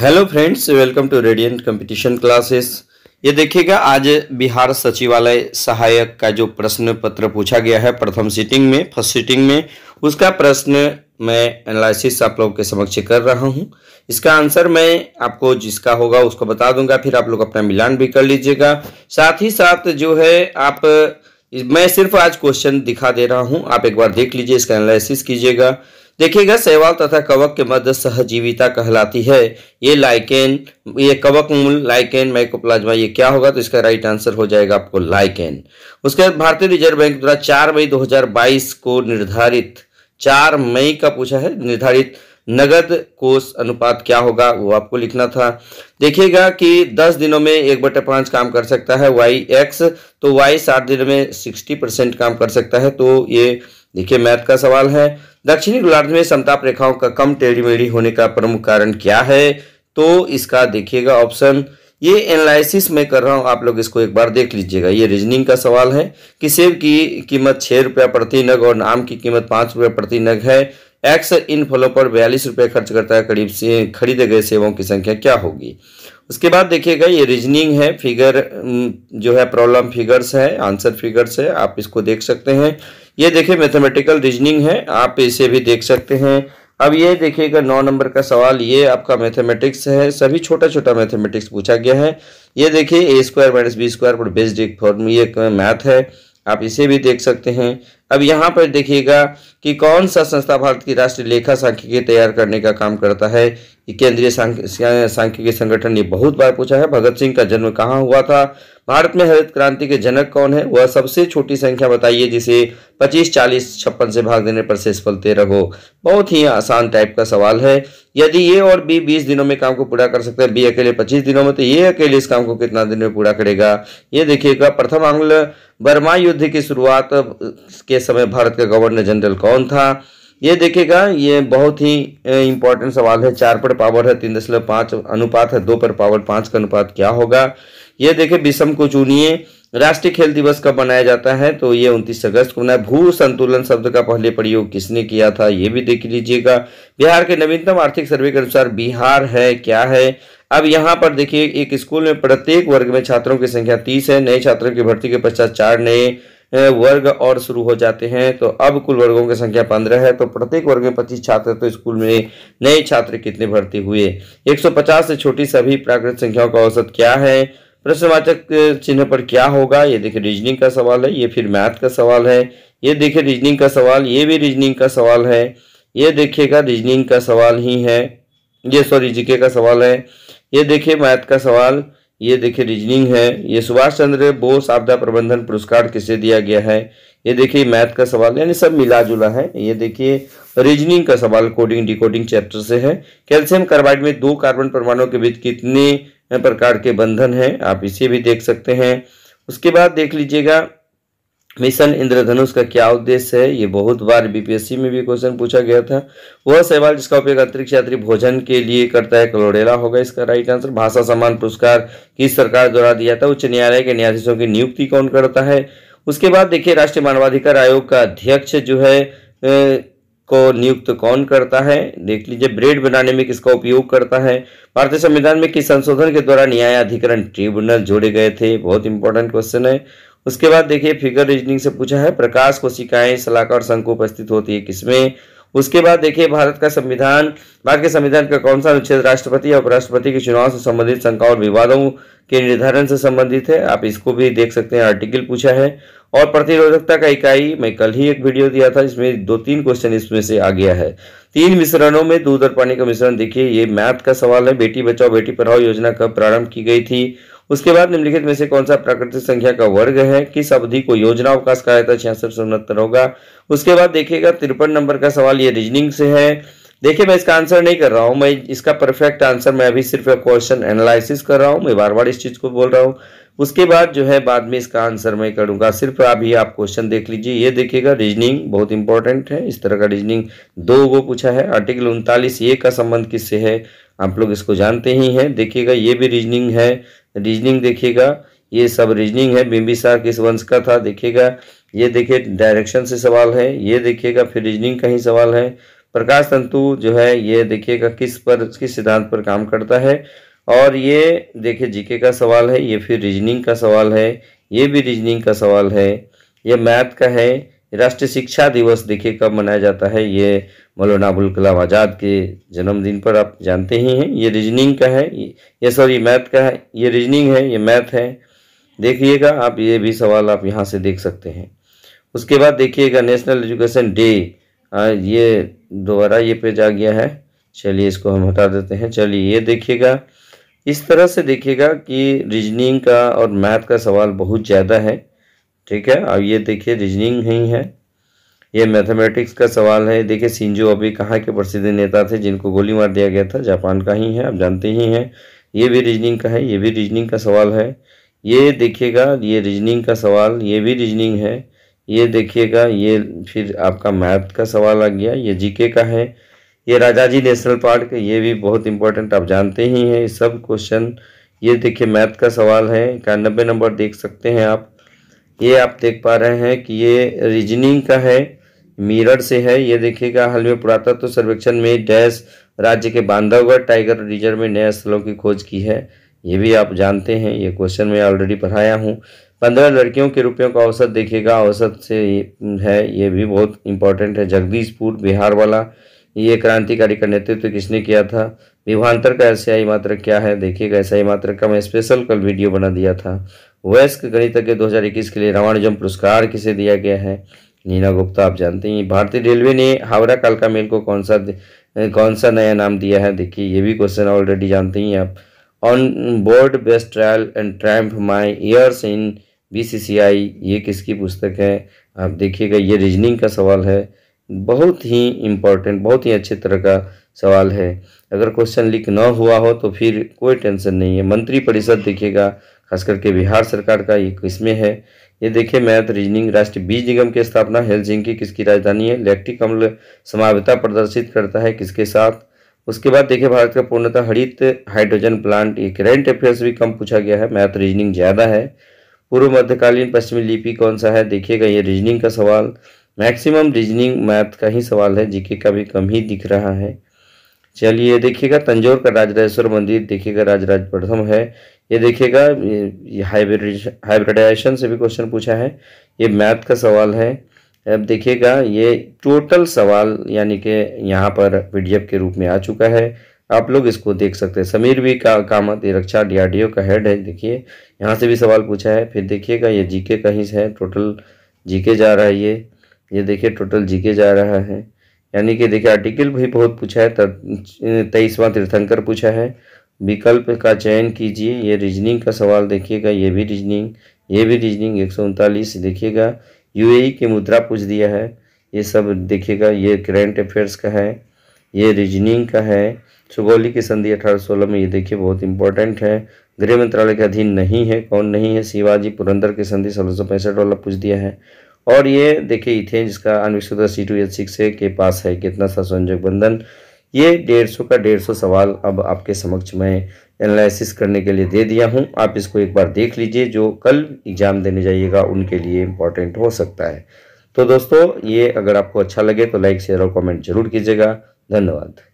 hello friends welcome to radiant competition classes ये देखिएगा आज बिहार सचिवालय सहायक का जो प्रश्न पत्र पूछा गया है प्रथम सीटिंग में फर्स्ट सीटिंग में उसका प्रश्न मैं एनालिसिस आप लोगों के समक्ष कर रहा हूं इसका आंसर मैं आपको जिसका होगा उसको बता दूंगा फिर आप लोग अपना मिलान भी कर लीजिएगा साथ ही साथ जो है आप मैं सिर्फ आज क्वेश्चन दिखा दे रहा हूँ आप एक बार देख लीजिए इसका एनालिसिस कीजिएगा देखिएगा सहवाल तथा कवक के मध्य सहजीविता कहलाती है ये लाइकेन ये कवक मूल लाइकेन माइकोप्लाज्मा ये क्या होगा तो इसका राइट आंसर हो जाएगा आपको लाइकेन उसके बाद भारतीय रिजर्व बैंक द्वारा चार मई 2022 को निर्धारित चार मई का पूछा है निर्धारित नगद कोष अनुपात क्या होगा वो आपको लिखना था देखिएगा कि 10 दिनों में एक बटे पांच काम कर सकता है वाई एक्स तो वाई सात दिनों में 60 परसेंट काम कर सकता है तो ये देखिए मैथ का सवाल है दक्षिणी गोलार्ध में समताप रेखाओं का कम टेढ़ी मेढ़ी होने का प्रमुख कारण क्या है तो इसका देखिएगा ऑप्शन ये एनालिसिस मैं कर रहा हूँ आप लोग इसको एक बार देख लीजिएगा ये रीजनिंग का सवाल है कि सेब की कीमत छः रुपया प्रति नग और आम की कीमत पाँच रुपया प्रति नग है एक्स इन फलों पर बयालीस रुपये खर्च करता है करीब से खरीदे गए सेवों की संख्या क्या होगी उसके बाद देखिएगा ये रीजनिंग है फिगर जो है प्रॉब्लम फिगर्स है आंसर फिगर्स है आप इसको देख सकते हैं ये देखिए मैथमेटिकल रीजनिंग है आप इसे भी देख सकते हैं अब ये देखिएगा नौ नंबर का सवाल ये आपका मैथमेटिक्स है सभी छोटा छोटा मैथमेटिक्स पूछा गया है ये देखिए A square minus B square पर बेस्ड एक फॉर्म ये मैथ है आप इसे भी देख सकते हैं अब यहाँ पर देखिएगा कि कौन सा संस्था भारत की राष्ट्रीय लेखा सांख्यिकी तैयार करने का काम करता है केंद्रीय सांख्यिकी संगठन ये बहुत बार पूछा है भगत सिंह का जन्म कहाँ हुआ था भारत में हरित क्रांति के जनक कौन है वह सबसे छोटी संख्या बताइए जिसे 25, 40, छप्पन से भाग देने पर शेष तेरह हो बहुत ही आसान टाइप का सवाल है यदि ये और बी बीस दिनों में काम को पूरा कर सकते हैं बी अकेले पच्चीस दिनों में तो ये अकेले इस काम को कितना दिन में पूरा करेगा ये देखिएगा प्रथम आंग्ल बर्मा युद्ध की शुरुआत के समय भारत का गवर्नर जनरल कौन था ये देखिएगा ये बहुत ही इंपॉर्टेंट सवाल है चार पर पावर है तीन दशमलव पांच अनुपात है दो पर पावर पांच का अनुपात क्या होगा ये देखे विषम को चुनिए राष्ट्रीय खेल दिवस कब मनाया जाता है तो ये 29 अगस्त को मनाया भू संतुलन शब्द का पहले प्रयोग किसने किया था ये भी देख लीजिएगा बिहार के नवीनतम आर्थिक सर्वे के अनुसार बिहार है क्या है अब यहाँ पर देखिए एक स्कूल में प्रत्येक वर्ग में छात्रों की संख्या तीस है नए छात्रों की भर्ती के पश्चात चार नए वर्ग और शुरू हो जाते हैं तो अब कुल वर्गों की संख्या पंद्रह है तो प्रत्येक वर्ग में पच्चीस छात्र तो स्कूल में नए छात्र कितने भर्ती हुए एक से छोटी सभी प्राकृत संख्याओं का औसत क्या है प्रश्नवाचक चिन्ह पर क्या होगा ये देखिए रीजनिंग का सवाल है ये फिर मैथ का सवाल है ये देखिए रीजनिंग का सवाल ये भी रीजनिंग का सवाल है ये देखिएगा रीजनिंग का सवाल ही है ये सॉरी जीके का सवाल है ये देखिए मैथ का सवाल ये देखिए रीजनिंग है ये सुभाष चंद्र बोस आपदा प्रबंधन पुरस्कार किसे दिया गया है ये देखिए मैथ का सवाल यानी सब मिला जुला है ये देखिए रीजनिंग का सवाल कोडिंग डिकोडिंग चैप्टर से है कैल्शियम कार्बाइड में दो कार्बन परमाणुओं के बीच कितने प्रकार के बंधन हैं आप इसे भी देख सकते हैं उसके बाद देख लीजिएगा मिशन इंद्रधनुष का क्या उद्देश्य है ये बहुत बार बीपीएससी में भी क्वेश्चन पूछा गया था वह सवाल जिसका उपयोग अंतरिक्ष यात्री भोजन के लिए करता है क्लोरेला होगा इसका राइट आंसर भाषा सम्मान पुरस्कार किस सरकार द्वारा दिया था उच्च न्यायालय के न्यायाधीशों की नियुक्ति कौन करता है उसके बाद देखिए राष्ट्रीय मानवाधिकार आयोग का अध्यक्ष जो है ए, को नियुक्त कौन करता है देख लीजिए ब्रेड बनाने में किसका उपयोग करता है भारतीय संविधान में किस संशोधन के द्वारा न्यायाधिकरण ट्रिब्यूनल जोड़े गए थे बहुत इंपॉर्टेंट क्वेश्चन है उसके बाद देखिए फिगर रीजनिंग से पूछा है प्रकाश कोशिकाएं शलाका और शंकु उपस्थित होती है किसमें उसके बाद देखिए भारत का संविधान भारत के संविधान का कौन सा अनुच्छेद राष्ट्रपति या उपराष्ट्रपति के चुनाव से संबंधित शंका और विवादों के निर्धारण से संबंधित है आप इसको भी देख सकते हैं आर्टिकल पूछा है और प्रतिरोधकता का इकाई मैं कल ही एक वीडियो दिया था इसमें दो तीन क्वेश्चन इसमें से आ गया है तीन मिश्रणों में दूध और पानी का मिश्रण देखिए ये मैथ का सवाल है बेटी बचाओ बेटी पढ़ाओ योजना कब प्रारंभ की गई थी उसके बाद निम्नलिखित में से कौन सा प्राकृतिक संख्या का वर्ग है किस अवधि को योजना अवकाश का आयता छियासठ सौ उनहत्तर होगा उसके बाद देखिएगा तिरपन नंबर का सवाल ये रीजनिंग से है देखिए मैं इसका आंसर नहीं कर रहा हूं मैं इसका परफेक्ट आंसर मैं अभी सिर्फ क्वेश्चन एनालिसिस कर रहा हूं मैं बार बार इस चीज को बोल रहा हूं उसके बाद जो है बाद में इसका आंसर मैं करूँगा सिर्फ अभी आप क्वेश्चन देख लीजिए ये देखिएगा रीजनिंग बहुत इंपॉर्टेंट है इस तरह का रीजनिंग दो गो पूछा है आर्टिकल उनतालीस ए का संबंध किससे है आप लोग इसको जानते ही हैं देखिएगा ये भी रीजनिंग है रीजनिंग देखिएगा ये सब रीजनिंग है बिम्बिसार किस वंश का था देखिएगा ये देखिए डायरेक्शन से सवाल है ये देखिएगा फिर रीजनिंग का ही सवाल है प्रकाश तंतु जो है ये देखिएगा किस पर किस सिद्धांत पर काम करता है और ये देखिए जीके का सवाल है ये फिर रीजनिंग का सवाल है ये भी रीजनिंग का सवाल है ये मैथ का है राष्ट्रीय शिक्षा दिवस देखिए कब मनाया जाता है ये मौलाना अबुल कलाम आज़ाद के जन्मदिन पर आप जानते ही हैं ये रीजनिंग का है ये सॉरी मैथ का है ये रीजनिंग है ये मैथ है देखिएगा आप ये भी सवाल आप यहाँ से देख सकते हैं उसके बाद देखिएगा नेशनल एजुकेशन डे ये दोबारा ये पेज आ गया है चलिए इसको हम हटा देते हैं चलिए ये देखिएगा इस तरह से देखिएगा कि रीजनिंग का और मैथ का सवाल बहुत ज़्यादा है ठीक है अब ये देखिए रीजनिंग ही है ये मैथमेटिक्स का सवाल है देखिए सिंजो अभी कहाँ के प्रसिद्ध नेता थे जिनको गोली मार दिया गया था जापान का ही है आप जानते ही हैं ये भी रीजनिंग का है ये भी रीजनिंग का सवाल है ये देखिएगा ये रीजनिंग का सवाल ये भी रीजनिंग है ये देखिएगा ये फिर आपका मैथ का सवाल आ गया ये जीके का है ये राजाजी नेशनल पार्क ये भी बहुत इंपॉर्टेंट आप जानते ही हैं सब क्वेश्चन ये देखिए मैथ का सवाल है इक्यानबे नंबर देख सकते हैं आप ये आप देख पा रहे हैं कि ये रीजनिंग का है मिरर से है ये देखिएगा हाल में पुरातत्व तो सर्वेक्षण में डैश राज्य के बांधवगढ़ टाइगर रिजर्व में नए स्थलों की खोज की है ये भी आप जानते हैं ये क्वेश्चन मैं ऑलरेडी पढ़ाया हूँ पंद्रह लड़कियों के रुपयों का औसत देखिएगा औसत से है ये भी बहुत इंपॉर्टेंट है जगदीशपुर बिहार वाला ये क्रांतिकारी का नेतृत्व तो किसने किया था विभांतर का आई मात्र क्या है देखिएगा ही मात्र का मैं स्पेशल कल वीडियो बना दिया था वयस्क गणितज्ञ इक्कीस के लिए रामानुजम पुरस्कार किसे दिया गया है नीना गुप्ता आप जानते हैं भारतीय रेलवे ने हावड़ा कालका मेल को कौन सा कौन सा नया नाम दिया है देखिए ये भी क्वेश्चन ऑलरेडी जानते हैं आप on board test trial and triumph my years in BCCI ये किसकी पुस्तक है आप देखिएगा ये रीजनिंग का सवाल है बहुत ही इम्पोर्टेंट बहुत ही अच्छे तरह का सवाल है अगर क्वेश्चन लीक न हुआ हो तो फिर कोई टेंशन नहीं है मंत्री परिषद देखिएगा खास करके बिहार सरकार का ये किसमें है ये देखिए मैथ रीजनिंग तो राष्ट्रीय बीज निगम की स्थापना हेल की किसकी राजधानी है लैक्टिक अम्ल समावता प्रदर्शित करता है किसके साथ उसके बाद देखिए भारत का पूर्णतः हरित हाइड्रोजन प्लांट ये करेंट अफेयर्स भी कम पूछा गया है मैथ रीजनिंग तो ज़्यादा है पूर्व मध्यकालीन पश्चिमी लिपि कौन सा है देखिएगा ये रीजनिंग का सवाल मैक्सिमम रीजनिंग मैथ का ही सवाल है जीके का भी कम ही दिख रहा है चलिए देखिएगा तंजौर का राजराजेश्वर मंदिर देखिएगा राजराज प्रथम है ये देखिएगा हाइब्रिडाइजेशन से भी क्वेश्चन पूछा है ये मैथ का सवाल है अब देखिएगा ये टोटल सवाल यानी कि यहाँ पर पीडीएफ के रूप में आ चुका है आप लोग इसको देख सकते हैं समीर भी का कामत ये रक्षा डीआरडीओ का हेड है देखिए यहाँ से भी सवाल पूछा है फिर देखिएगा ये जीके का ही है टोटल जीके जा रहा है ये ये देखिए टोटल जीके जा रहा है यानी कि देखिए आर्टिकल भी बहुत पूछा है तेईसवां तीर्थंकर पूछा है विकल्प का चयन कीजिए ये रीजनिंग का सवाल देखिएगा ये भी रीजनिंग ये भी रीजनिंग एक सौ उनतालीस देखिएगा यूएई e की मुद्रा पूछ दिया है ये सब देखिएगा ये करेंट अफेयर्स का है ये रीजनिंग का है सुगौली की संधि अठारह सोलह में ये देखिए बहुत इंपॉर्टेंट है गृह मंत्रालय के अधीन नहीं है कौन नहीं है शिवाजी पुरंदर की संधि सोलह सौ पैंसठ वाला पूछ दिया है और ये देखिए इथेन जिसका अनुशुद्ध सी टू एच सिक्स के पास है कितना सा संयोजक बंधन ये डेढ़ सौ का डेढ़ सौ सवाल अब आपके समक्ष मैं एनालिसिस करने के लिए दे दिया हूँ आप इसको एक बार देख लीजिए जो कल एग्ज़ाम देने जाइएगा उनके लिए इम्पॉर्टेंट हो सकता है तो दोस्तों ये अगर आपको अच्छा लगे तो लाइक शेयर और कमेंट जरूर कीजिएगा धन्यवाद